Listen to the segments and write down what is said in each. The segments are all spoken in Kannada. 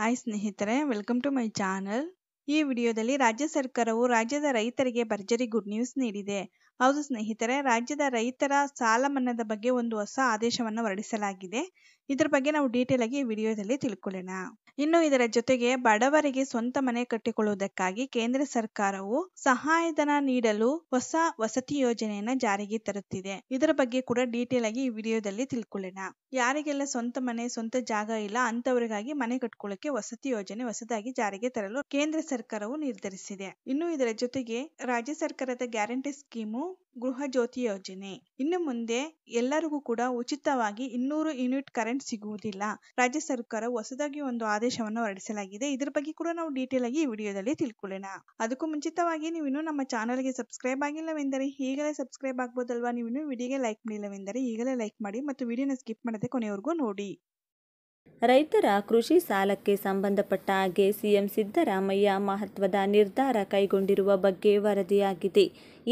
ಹಾಯ್ ಸ್ನೇಹಿತರೆ ವೆಲ್ಕಮ್ ಟು ಮೈ ಚಾನಲ್ ಈ ವಿಡಿಯೋದಲ್ಲಿ ರಾಜ್ಯ ಸರ್ಕಾರವು ರಾಜ್ಯದ ರೈತರಿಗೆ ಭರ್ಜರಿ ಗುಡ್ ನ್ಯೂಸ್ ನೀಡಿದೆ ಹೌದು ಸ್ನೇಹಿತರೆ ರಾಜ್ಯದ ರೈತರ ಸಾಲ ಮನ್ನಾದ ಬಗ್ಗೆ ಒಂದು ಹೊಸ ಆದೇಶವನ್ನು ಹೊರಡಿಸಲಾಗಿದೆ ಇದರ ಬಗ್ಗೆ ನಾವು ಡೀಟೇಲ್ ಆಗಿ ಈ ವಿಡಿಯೋದಲ್ಲಿ ತಿಳ್ಕೊಳ್ಳೋಣ ಇನ್ನು ಇದರ ಜೊತೆಗೆ ಬಡವರಿಗೆ ಸ್ವಂತ ಮನೆ ಕಟ್ಟಿಕೊಳ್ಳುವುದಕ್ಕಾಗಿ ಕೇಂದ್ರ ಸರ್ಕಾರವು ಸಹಾಯಧನ ನೀಡಲು ಹೊಸ ವಸತಿ ಯೋಜನೆಯನ್ನ ಜಾರಿಗೆ ತರುತ್ತಿದೆ ಇದರ ಬಗ್ಗೆ ಕೂಡ ಡೀಟೇಲ್ ಆಗಿ ಈ ವಿಡಿಯೋದಲ್ಲಿ ತಿಳ್ಕೊಳ್ಳೋಣ ಯಾರಿಗೆಲ್ಲ ಸ್ವಂತ ಮನೆ ಸ್ವಂತ ಜಾಗ ಇಲ್ಲ ಅಂತವರಿಗಾಗಿ ಮನೆ ಕಟ್ಕೊಳ್ಳಕ್ಕೆ ವಸತಿ ಯೋಜನೆ ಹೊಸದಾಗಿ ಜಾರಿಗೆ ತರಲು ಕೇಂದ್ರ ಸರ್ಕಾರವು ನಿರ್ಧರಿಸಿದೆ ಇನ್ನು ಇದರ ಜೊತೆಗೆ ರಾಜ್ಯ ಸರ್ಕಾರದ ಗ್ಯಾರಂಟಿ ಸ್ಕೀಮು ಗೃಹ ಜ್ಯೋತಿ ಯೋಜನೆ ಇನ್ನು ಮುಂದೆ ಎಲ್ಲರಿಗೂ ಕೂಡ ಉಚಿತವಾಗಿ ಇನ್ನೂರು ಯೂನಿಟ್ ಕರೆಂಟ್ ಸಿಗುವುದಿಲ್ಲ ರಾಜ್ಯ ಸರ್ಕಾರ ಹೊಸದಾಗಿ ಒಂದು ಆದೇಶವನ್ನು ಹೊರಡಿಸಲಾಗಿದೆ ಇದರ ಬಗ್ಗೆ ಕೂಡ ನಾವು ಡೀಟೇಲ್ ಆಗಿ ಈ ವಿಡಿಯೋದಲ್ಲಿ ತಿಳ್ಕೊಳ್ಳೋಣ ಅದಕ್ಕೂ ಮುಂಚಿತವಾಗಿ ನೀವು ಇನ್ನೂ ನಮ್ಮ ಚಾನಲ್ಗೆ ಸಬ್ಸ್ಕ್ರೈಬ್ ಆಗಿಲ್ಲವೆಂದರೆ ಈಗಲೇ ಸಬ್ಸ್ಕ್ರೈಬ್ ಆಗ್ಬೋದಲ್ವಾ ನೀವು ವಿಡಿಯೋಗೆ ಲೈಕ್ ಮಾಡಿಲ್ಲವೆಂದರೆ ಈಗಲೇ ಲೈಕ್ ಮಾಡಿ ಮತ್ತು ವಿಡಿಯೋನ ಸ್ಕಿಪ್ ಮಾಡದೆ ಕೊನೆಯವರೆಗೂ ನೋಡಿ ರೈತರ ಕೃಷಿ ಸಾಲಕ್ಕೆ ಸಂಬಂಧಪಟ್ಟ ಹಾಗೆ ಸಿಎಂ ಸಿದ್ದರಾಮಯ್ಯ ಮಹತ್ವದ ನಿರ್ಧಾರ ಕೈಗೊಂಡಿರುವ ಬಗ್ಗೆ ವರದಿಯಾಗಿದೆ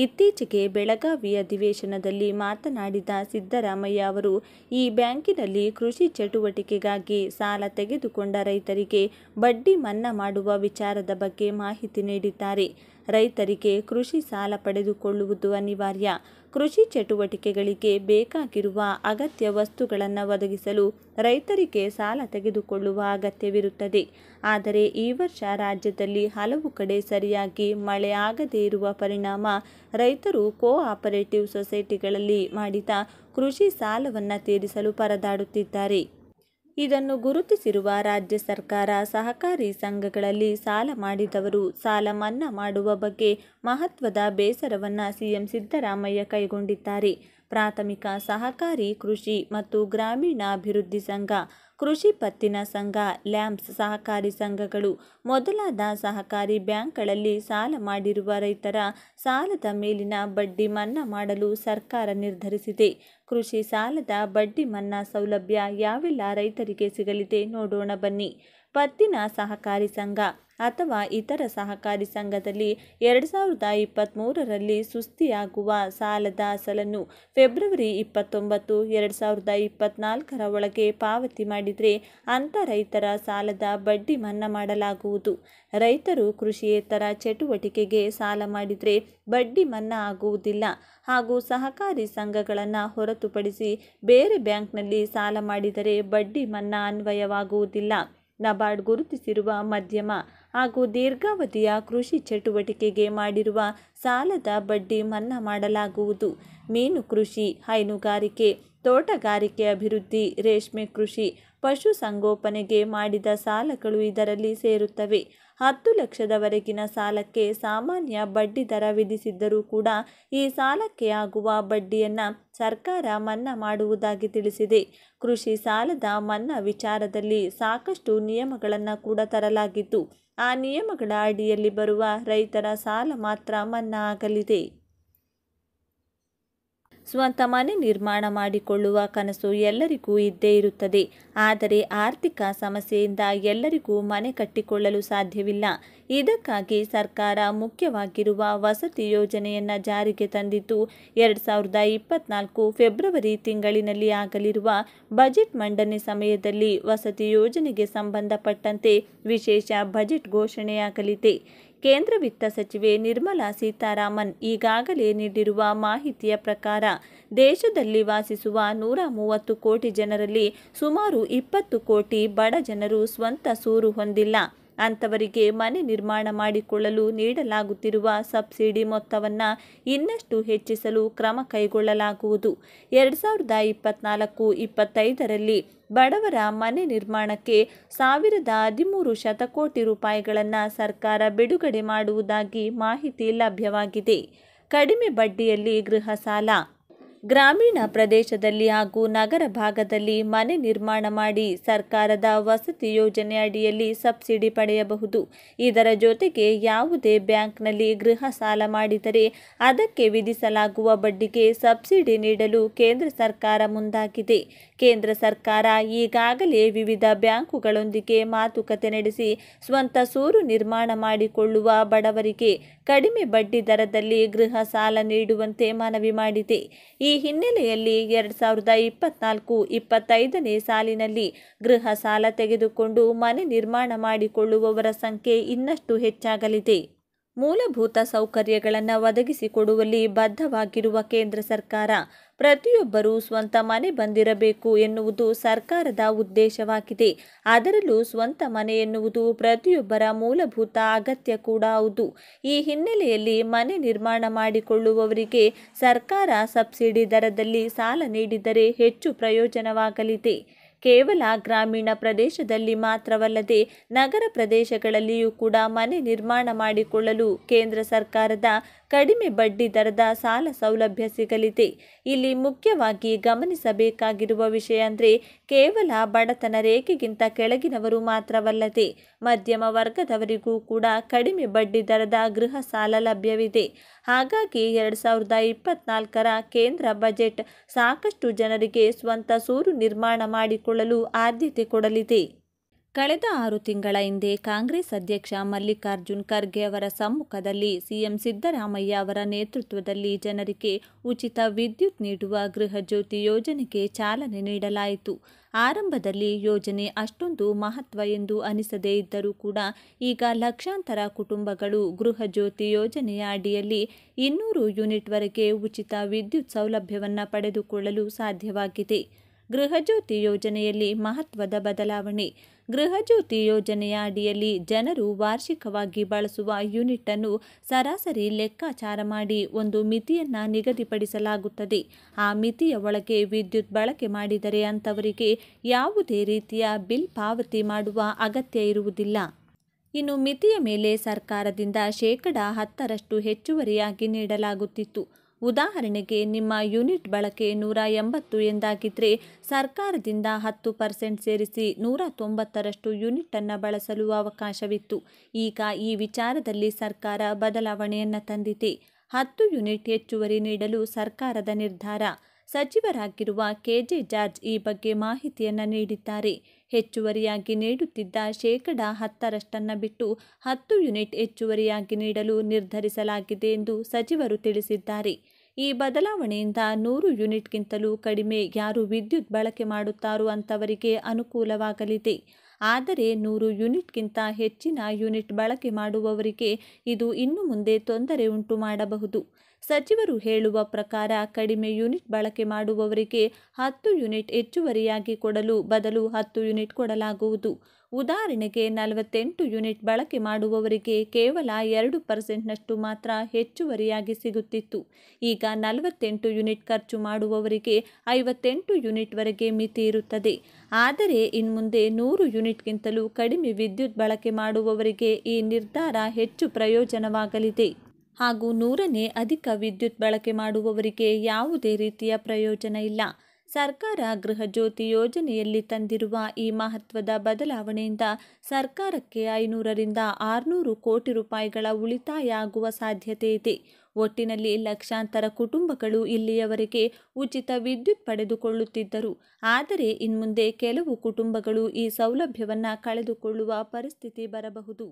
ಇತ್ತೀಚೆಗೆ ಬೆಳಗಾವಿ ಅಧಿವೇಶನದಲ್ಲಿ ಮಾತನಾಡಿದ ಸಿದ್ದರಾಮಯ್ಯ ಅವರು ಈ ಬ್ಯಾಂಕಿನಲ್ಲಿ ಕೃಷಿ ಚಟುವಟಿಕೆಗಾಗಿ ಸಾಲ ತೆಗೆದುಕೊಂಡ ರೈತರಿಗೆ ಬಡ್ಡಿ ಮನ್ನಾ ಮಾಡುವ ವಿಚಾರದ ಬಗ್ಗೆ ಮಾಹಿತಿ ನೀಡಿದ್ದಾರೆ ರೈತರಿಗೆ ಕೃಷಿ ಸಾಲ ಪಡೆದುಕೊಳ್ಳುವುದು ಅನಿವಾರ್ಯ ಕೃಷಿ ಚಟುವಟಿಕೆಗಳಿಗೆ ಬೇಕಾಗಿರುವ ಅಗತ್ಯ ವಸ್ತುಗಳನ್ನು ಒದಗಿಸಲು ರೈತರಿಗೆ ಸಾಲ ತೆಗೆದುಕೊಳ್ಳುವ ಅಗತ್ಯವಿರುತ್ತದೆ ಆದರೆ ಈ ವರ್ಷ ರಾಜ್ಯದಲ್ಲಿ ಹಲವು ಕಡೆ ಸರಿಯಾಗಿ ಮಳೆ ಆಗದೇ ಇರುವ ಪರಿಣಾಮ ರೈತರು ಕೋ ಆಪರೇಟಿವ್ ಸೊಸೈಟಿಗಳಲ್ಲಿ ಮಾಡಿದ ಕೃಷಿ ಸಾಲವನ್ನು ತೀರಿಸಲು ಪರದಾಡುತ್ತಿದ್ದಾರೆ ಇದನ್ನು ಗುರುತಿಸಿರುವ ರಾಜ್ಯ ಸರ್ಕಾರ ಸಹಕಾರಿ ಸಂಘಗಳಲ್ಲಿ ಸಾಲ ಮಾಡಿದವರು ಸಾಲ ಮನ್ನಾ ಮಾಡುವ ಬಗ್ಗೆ ಮಹತ್ವದ ಬೇಸರವನ್ನು ಸಿಎಂ ಸಿದ್ದರಾಮಯ್ಯ ಕೈಗೊಂಡಿದ್ದಾರೆ ಪ್ರಾಥಮಿಕ ಸಹಕಾರಿ ಕೃಷಿ ಮತ್ತು ಗ್ರಾಮೀಣಾಭಿವೃದ್ಧಿ ಸಂಘ ಕೃಷಿ ಪತ್ತಿನ ಸಂಘ ಲ್ಯಾಂಪ್ಸ್ ಸಹಕಾರಿ ಸಂಘಗಳು ಮೊದಲಾದ ಸಹಕಾರಿ ಬ್ಯಾಂಕ್ಗಳಲ್ಲಿ ಸಾಲ ಮಾಡಿರುವ ರೈತರ ಸಾಲದ ಮೇಲಿನ ಬಡ್ಡಿ ಮನ್ನಾ ಮಾಡಲು ಸರ್ಕಾರ ನಿರ್ಧರಿಸಿದೆ ಕೃಷಿ ಸಾಲದ ಬಡ್ಡಿ ಮನ್ನಾ ಸೌಲಭ್ಯ ಯಾವೆಲ್ಲ ರೈತರಿಗೆ ಸಿಗಲಿದೆ ನೋಡೋಣ ಬನ್ನಿ ಪತ್ತಿನ ಸಹಕಾರಿ ಸಂಘ ಅಥವಾ ಇತರ ಸಹಕಾರಿ ಸಂಘದಲ್ಲಿ ಎರಡು ಸಾವಿರದ ಇಪ್ಪತ್ತ್ಮೂರರಲ್ಲಿ ಸುಸ್ತಿಯಾಗುವ ಸಾಲದ ಅಸಲನ್ನು ಫೆಬ್ರವರಿ ಇಪ್ಪತ್ತೊಂಬತ್ತು ಎರಡು ಸಾವಿರದ ಇಪ್ಪತ್ತ್ನಾಲ್ಕರ ಒಳಗೆ ಪಾವತಿ ಮಾಡಿದರೆ ಅಂಥ ರೈತರ ಸಾಲದ ಬಡ್ಡಿ ಮನ್ನಾ ಮಾಡಲಾಗುವುದು ರೈತರು ಕೃಷಿಯೇತರ ಚಟುವಟಿಕೆಗೆ ಸಾಲ ಮಾಡಿದರೆ ಬಡ್ಡಿ ಮನ್ನಾ ಆಗುವುದಿಲ್ಲ ಹಾಗೂ ಸಹಕಾರಿ ಸಂಘಗಳನ್ನು ಹೊರತುಪಡಿಸಿ ಬೇರೆ ಬ್ಯಾಂಕ್ನಲ್ಲಿ ಸಾಲ ಮಾಡಿದರೆ ಬಡ್ಡಿ ಮನ್ನಾ ಅನ್ವಯವಾಗುವುದಿಲ್ಲ ನಬಾರ್ಡ್ ಗುರುತಿಸಿರುವ ಮಧ್ಯಮ ಹಾಗೂ ದೀರ್ಘಾವಧಿಯ ಕೃಷಿ ಚಟುವಟಿಕೆಗೆ ಮಾಡಿರುವ ಸಾಲದ ಬಡ್ಡಿ ಮನ್ನಾ ಮಾಡಲಾಗುವುದು ಮೀನು ಕೃಷಿ ಹೈನುಗಾರಿಕೆ ತೋಟಗಾರಿಕೆ ಅಭಿವೃದ್ಧಿ ರೇಷ್ಮೆ ಕೃಷಿ ಪಶುಸಂಗೋಪನೆಗೆ ಮಾಡಿದ ಸಾಲಗಳು ಇದರಲ್ಲಿ ಸೇರುತ್ತವೆ ಹತ್ತು ಲಕ್ಷದವರೆಗಿನ ಸಾಲಕ್ಕೆ ಸಾಮಾನ್ಯ ಬಡ್ಡಿ ದರ ವಿಧಿಸಿದ್ದರೂ ಕೂಡ ಈ ಸಾಲಕ್ಕೆ ಆಗುವ ಬಡ್ಡಿಯನ್ನು ಸರ್ಕಾರ ಮನ್ನಾ ಮಾಡುವುದಾಗಿ ತಿಳಿಸಿದೆ ಕೃಷಿ ಸಾಲದ ಮನ್ನಾ ವಿಚಾರದಲ್ಲಿ ಸಾಕಷ್ಟು ನಿಯಮಗಳನ್ನು ಕೂಡ ತರಲಾಗಿತ್ತು ಆ ನಿಯಮಗಳ ಅಡಿಯಲ್ಲಿ ಬರುವ ರೈತರ ಸಾಲ ಮಾತ್ರ ಮನ್ನಾ ಆಗಲಿದೆ ಸ್ವಂತ ಮನೆ ನಿರ್ಮಾಣ ಮಾಡಿಕೊಳ್ಳುವ ಕನಸು ಎಲ್ಲರಿಗೂ ಇದ್ದೇ ಇರುತ್ತದೆ ಆದರೆ ಆರ್ಥಿಕ ಸಮಸ್ಯೆಯಿಂದ ಎಲ್ಲರಿಗೂ ಮನೆ ಕಟ್ಟಿಕೊಳ್ಳಲು ಸಾಧ್ಯವಿಲ್ಲ ಇದಕ್ಕಾಗಿ ಸರ್ಕಾರ ಮುಖ್ಯವಾಗಿರುವ ವಸತಿ ಯೋಜನೆಯನ್ನು ಜಾರಿಗೆ ತಂದಿದ್ದು ಎರಡು ಸಾವಿರದ ಇಪ್ಪತ್ನಾಲ್ಕು ಫೆಬ್ರವರಿ ತಿಂಗಳಿನಲ್ಲಿ ಆಗಲಿರುವ ಬಜೆಟ್ ಮಂಡನೆ ಸಮಯದಲ್ಲಿ ವಸತಿ ಯೋಜನೆಗೆ ಸಂಬಂಧಪಟ್ಟಂತೆ ವಿಶೇಷ ಬಜೆಟ್ ಘೋಷಣೆಯಾಗಲಿದೆ ಕೇಂದ್ರ ವಿತ್ತ ಸಚಿವೆ ನಿರ್ಮಲಾ ಸೀತಾರಾಮನ್ ಈಗಾಗಲೇ ನೀಡಿರುವ ಮಾಹಿತಿಯ ಪ್ರಕಾರ ದೇಶದಲ್ಲಿ ವಾಸಿಸುವ ನೂರ ಮೂವತ್ತು ಕೋಟಿ ಜನರಲ್ಲಿ ಸುಮಾರು ಇಪ್ಪತ್ತು ಕೋಟಿ ಬಡ ಜನರು ಸ್ವಂತ ಸೂರು ಹೊಂದಿಲ್ಲ ಅಂಥವರಿಗೆ ಮನೆ ನಿರ್ಮಾಣ ಮಾಡಿಕೊಳ್ಳಲು ನೀಡಲಾಗುತ್ತಿರುವ ಸಬ್ಸಿಡಿ ಮೊತ್ತವನ್ನು ಇನ್ನಷ್ಟು ಹೆಚ್ಚಿಸಲು ಕ್ರಮ ಕೈಗೊಳ್ಳಲಾಗುವುದು ಎರಡು ಸಾವಿರದ ಇಪ್ಪತ್ನಾಲ್ಕು ಇಪ್ಪತ್ತೈದರಲ್ಲಿ ಬಡವರ ಮನೆ ನಿರ್ಮಾಣಕ್ಕೆ ಸಾವಿರದ ಹದಿಮೂರು ಶತಕೋಟಿ ರೂಪಾಯಿಗಳನ್ನು ಸರ್ಕಾರ ಬಿಡುಗಡೆ ಮಾಡುವುದಾಗಿ ಮಾಹಿತಿ ಲಭ್ಯವಾಗಿದೆ ಕಡಿಮೆ ಬಡ್ಡಿಯಲ್ಲಿ ಗೃಹ ಸಾಲ ಗ್ರಾಮೀಣ ಪ್ರದೇಶದಲ್ಲಿ ಹಾಗೂ ನಗರ ಭಾಗದಲ್ಲಿ ಮನೆ ನಿರ್ಮಾಣ ಮಾಡಿ ಸರ್ಕಾರದ ವಸತಿ ಯೋಜನೆ ಅಡಿಯಲ್ಲಿ ಸಬ್ಸಿಡಿ ಪಡೆಯಬಹುದು ಇದರ ಜೊತೆಗೆ ಯಾವುದೇ ಬ್ಯಾಂಕ್ನಲ್ಲಿ ಗೃಹ ಸಾಲ ಮಾಡಿದರೆ ಅದಕ್ಕೆ ವಿಧಿಸಲಾಗುವ ಬಡ್ಡಿಗೆ ಸಬ್ಸಿಡಿ ನೀಡಲು ಕೇಂದ್ರ ಸರ್ಕಾರ ಮುಂದಾಗಿದೆ ಕೇಂದ್ರ ಸರ್ಕಾರ ಈಗಾಗಲೇ ವಿವಿಧ ಬ್ಯಾಂಕುಗಳೊಂದಿಗೆ ಮಾತುಕತೆ ನಡೆಸಿ ಸ್ವಂತ ಸೂರು ನಿರ್ಮಾಣ ಮಾಡಿಕೊಳ್ಳುವ ಬಡವರಿಗೆ ಕಡಿಮೆ ಬಡ್ಡಿ ದರದಲ್ಲಿ ಗೃಹ ಸಾಲ ನೀಡುವಂತೆ ಮನವಿ ಮಾಡಿದೆ ಈ ಹಿನ್ನೆಲೆಯಲ್ಲಿ ಎರಡು ಸಾವಿರದ ಇಪ್ಪತ್ನಾಲ್ಕು ಇಪ್ಪತ್ತೈದನೇ ಸಾಲಿನಲ್ಲಿ ಗೃಹ ಸಾಲ ತೆಗೆದುಕೊಂಡು ಮನೆ ನಿರ್ಮಾಣ ಮಾಡಿಕೊಳ್ಳುವವರ ಸಂಖ್ಯೆ ಇನ್ನಷ್ಟು ಹೆಚ್ಚಾಗಲಿದೆ ಮೂಲಭೂತ ಸೌಕರ್ಯಗಳನ್ನು ಒದಗಿಸಿಕೊಡುವಲ್ಲಿ ಬದ್ಧವಾಗಿರುವ ಕೇಂದ್ರ ಸರ್ಕಾರ ಪ್ರತಿಯೊಬ್ಬರೂ ಸ್ವಂತ ಮನೆ ಬಂದಿರಬೇಕು ಎನ್ನುವುದು ಸರ್ಕಾರದ ಉದ್ದೇಶವಾಗಿದೆ ಅದರಲ್ಲೂ ಸ್ವಂತ ಮನೆ ಎನ್ನುವುದು ಪ್ರತಿಯೊಬ್ಬರ ಮೂಲಭೂತ ಅಗತ್ಯ ಕೂಡ ಹೌದು ಈ ಹಿನ್ನೆಲೆಯಲ್ಲಿ ಮನೆ ನಿರ್ಮಾಣ ಮಾಡಿಕೊಳ್ಳುವವರಿಗೆ ಸರ್ಕಾರ ಸಬ್ಸಿಡಿ ದರದಲ್ಲಿ ಸಾಲ ನೀಡಿದರೆ ಹೆಚ್ಚು ಪ್ರಯೋಜನವಾಗಲಿದೆ ಕೇವಲ ಗ್ರಾಮೀಣ ಪ್ರದೇಶದಲ್ಲಿ ಮಾತ್ರವಲ್ಲದೆ ನಗರ ಪ್ರದೇಶಗಳಲ್ಲಿಯೂ ಕೂಡ ಮನೆ ನಿರ್ಮಾಣ ಮಾಡಿಕೊಳ್ಳಲು ಕೇಂದ್ರ ಸರ್ಕಾರದ ಕಡಿಮೆ ಬಡ್ಡಿ ದರದ ಸಾಲ ಸೌಲಭ್ಯ ಸಿಗಲಿದೆ ಇಲ್ಲಿ ಮುಖ್ಯವಾಗಿ ಗಮನಿಸಬೇಕಾಗಿರುವ ವಿಷಯ ಅಂದರೆ ಕೇವಲ ಬಡತನ ರೇಖೆಗಿಂತ ಕೆಳಗಿನವರು ಮಾತ್ರವಲ್ಲದೆ ಮಧ್ಯಮ ವರ್ಗದವರಿಗೂ ಕೂಡ ಕಡಿಮೆ ಬಡ್ಡಿ ದರದ ಗೃಹ ಸಾಲ ಲಭ್ಯವಿದೆ ಹಾಗಾಗಿ ಎರಡು ಸಾವಿರದ ಇಪ್ಪತ್ನಾಲ್ಕರ ಕೇಂದ್ರ ಬಜೆಟ್ ಸಾಕಷ್ಟು ಜನರಿಗೆ ಸ್ವಂತ ಸೂರು ನಿರ್ಮಾಣ ಮಾಡಿಕೊಳ್ಳಲು ಆದ್ಯತೆ ಕೊಡಲಿದೆ ಕಳೆದ ಆರು ತಿಂಗಳ ಹಿಂದೆ ಕಾಂಗ್ರೆಸ್ ಅಧ್ಯಕ್ಷ ಮಲ್ಲಿಕಾರ್ಜುನ್ ಖರ್ಗೆ ಅವರ ಸಮ್ಮುಖದಲ್ಲಿ ಸಿಎಂ ಸಿದ್ದರಾಮಯ್ಯ ಅವರ ನೇತೃತ್ವದಲ್ಲಿ ಜನರಿಗೆ ಉಚಿತ ವಿದ್ಯುತ್ ನೀಡುವ ಗೃಹಜ್ಯೋತಿ ಯೋಜನೆಗೆ ಚಾಲನೆ ನೀಡಲಾಯಿತು ಆರಂಭದಲ್ಲಿ ಯೋಜನೆ ಅಷ್ಟೊಂದು ಮಹತ್ವ ಎಂದು ಅನಿಸದೇ ಇದ್ದರೂ ಕೂಡ ಈಗ ಲಕ್ಷಾಂತರ ಕುಟುಂಬಗಳು ಗೃಹಜ್ಯೋತಿ ಯೋಜನೆಯ ಅಡಿಯಲ್ಲಿ ಇನ್ನೂರು ಯೂನಿಟ್ವರೆಗೆ ಉಚಿತ ವಿದ್ಯುತ್ ಸೌಲಭ್ಯವನ್ನು ಪಡೆದುಕೊಳ್ಳಲು ಸಾಧ್ಯವಾಗಿದೆ ಗೃಹಜ್ಯೋತಿ ಯೋಜನೆಯಲ್ಲಿ ಮಹತ್ವದ ಬದಲಾವಣೆ ಗೃಹಜ್ಯೋತಿ ಯೋಜನೆಯ ಅಡಿಯಲ್ಲಿ ಜನರು ವಾರ್ಷಿಕವಾಗಿ ಬಳಸುವ ಯೂನಿಟ್ ಅನ್ನು ಸರಾಸರಿ ಲೆಕ್ಕಾಚಾರ ಮಾಡಿ ಒಂದು ಮಿತಿಯನ್ನು ನಿಗದಿಪಡಿಸಲಾಗುತ್ತದೆ ಆ ಮಿತಿಯ ಒಳಗೆ ವಿದ್ಯುತ್ ಬಳಕೆ ಮಾಡಿದರೆ ಅಂಥವರಿಗೆ ಯಾವುದೇ ರೀತಿಯ ಬಿಲ್ ಪಾವತಿ ಮಾಡುವ ಅಗತ್ಯ ಇರುವುದಿಲ್ಲ ಇನ್ನು ಮಿತಿಯ ಮೇಲೆ ಸರ್ಕಾರದಿಂದ ಶೇಕಡ ಹತ್ತರಷ್ಟು ಹೆಚ್ಚುವರಿಯಾಗಿ ನೀಡಲಾಗುತ್ತಿತ್ತು ಉದಾಹರಣೆಗೆ ನಿಮ್ಮ ಯೂನಿಟ್ ಬಳಕೆ ನೂರ ಎಂಬತ್ತು ಎಂದಾಗಿದ್ದರೆ ಸರ್ಕಾರದಿಂದ ಹತ್ತು ಪರ್ಸೆಂಟ್ ಸೇರಿಸಿ ನೂರ ತೊಂಬತ್ತರಷ್ಟು ಯೂನಿಟನ್ನು ಬಳಸಲು ಅವಕಾಶವಿತ್ತು ಈಗ ಈ ವಿಚಾರದಲ್ಲಿ ಸರ್ಕಾರ ಬದಲಾವಣೆಯನ್ನು ತಂದಿದೆ ಹತ್ತು ಯೂನಿಟ್ ಹೆಚ್ಚುವರಿ ನೀಡಲು ಸರ್ಕಾರದ ನಿರ್ಧಾರ ಸಚಿವರಾಗಿರುವ ಕೆಜೆ ಜಾರ್ಜ್ ಈ ಬಗ್ಗೆ ಮಾಹಿತಿಯನ್ನು ನೀಡಿದ್ದಾರೆ ಹೆಚ್ಚುವರಿಯಾಗಿ ನೀಡುತ್ತಿದ್ದ ಶೇಕಡ ಹತ್ತರಷ್ಟನ್ನು ಬಿಟ್ಟು ಹತ್ತು ಯೂನಿಟ್ ಹೆಚ್ಚುವರಿಯಾಗಿ ನೀಡಲು ನಿರ್ಧರಿಸಲಾಗಿದೆ ಎಂದು ಸಚಿವರು ತಿಳಿಸಿದ್ದಾರೆ ಈ ಬದಲಾವಣೆಯಿಂದ ನೂರು ಯೂನಿಟ್ಗಿಂತಲೂ ಕಡಿಮೆ ಯಾರು ವಿದ್ಯುತ್ ಬಳಕೆ ಮಾಡುತ್ತಾರೋ ಅಂತವರಿಗೆ ಅನುಕೂಲವಾಗಲಿದೆ ಆದರೆ ನೂರು ಯೂನಿಟ್ಗಿಂತ ಹೆಚ್ಚಿನ ಯೂನಿಟ್ ಬಳಕೆ ಮಾಡುವವರಿಗೆ ಇದು ಇನ್ನು ಮುಂದೆ ತೊಂದರೆ ಉಂಟು ಮಾಡಬಹುದು ಸಚಿವರು ಹೇಳುವ ಪ್ರಕಾರ ಕಡಿಮೆ ಯೂನಿಟ್ ಬಳಕೆ ಮಾಡುವವರಿಗೆ ಹತ್ತು ಯೂನಿಟ್ ಹೆಚ್ಚುವರಿಯಾಗಿ ಕೊಡಲು ಬದಲು ಹತ್ತು ಯೂನಿಟ್ ಕೊಡಲಾಗುವುದು ಉದಾಹರಣೆಗೆ ನಲವತ್ತೆಂಟು ಯೂನಿಟ್ ಬಳಕೆ ಮಾಡುವವರಿಗೆ ಕೇವಲ ಎರಡು ಪರ್ಸೆಂಟ್ನಷ್ಟು ಮಾತ್ರ ಹೆಚ್ಚುವರಿಯಾಗಿ ಸಿಗುತ್ತಿತ್ತು ಈಗ ನಲವತ್ತೆಂಟು ಯೂನಿಟ್ ಖರ್ಚು ಮಾಡುವವರಿಗೆ ಐವತ್ತೆಂಟು ಯೂನಿಟ್ವರೆಗೆ ಮಿತಿ ಇರುತ್ತದೆ ಆದರೆ ಇನ್ಮುಂದೆ ನೂರು ಯೂನಿಟ್ಗಿಂತಲೂ ಕಡಿಮೆ ವಿದ್ಯುತ್ ಬಳಕೆ ಮಾಡುವವರಿಗೆ ಈ ನಿರ್ಧಾರ ಹೆಚ್ಚು ಪ್ರಯೋಜನವಾಗಲಿದೆ ಹಾಗೂ ನೂರನೇ ಅಧಿಕ ವಿದ್ಯುತ್ ಬಳಕೆ ಮಾಡುವವರಿಗೆ ಯಾವುದೇ ರೀತಿಯ ಪ್ರಯೋಜನ ಇಲ್ಲ ಸರ್ಕಾರ ಗೃಹಜ್ಯೋತಿ ಯೋಜನೆಯಲ್ಲಿ ತಂದಿರುವ ಈ ಮಹತ್ವದ ಬದಲಾವಣೆಯಿಂದ ಸರ್ಕಾರಕ್ಕೆ ಐನೂರರಿಂದ ಆರುನೂರು ಕೋಟಿ ರೂಪಾಯಿಗಳ ಉಳಿತಾಯ ಆಗುವ ಸಾಧ್ಯತೆ ಇದೆ ಒಟ್ಟಿನಲ್ಲಿ ಲಕ್ಷಾಂತರ ಕುಟುಂಬಗಳು ಇಲ್ಲಿಯವರೆಗೆ ಉಚಿತ ವಿದ್ಯುತ್ ಪಡೆದುಕೊಳ್ಳುತ್ತಿದ್ದರು ಆದರೆ ಇನ್ಮುಂದೆ ಕೆಲವು ಕುಟುಂಬಗಳು ಈ ಸೌಲಭ್ಯವನ್ನು ಕಳೆದುಕೊಳ್ಳುವ ಪರಿಸ್ಥಿತಿ ಬರಬಹುದು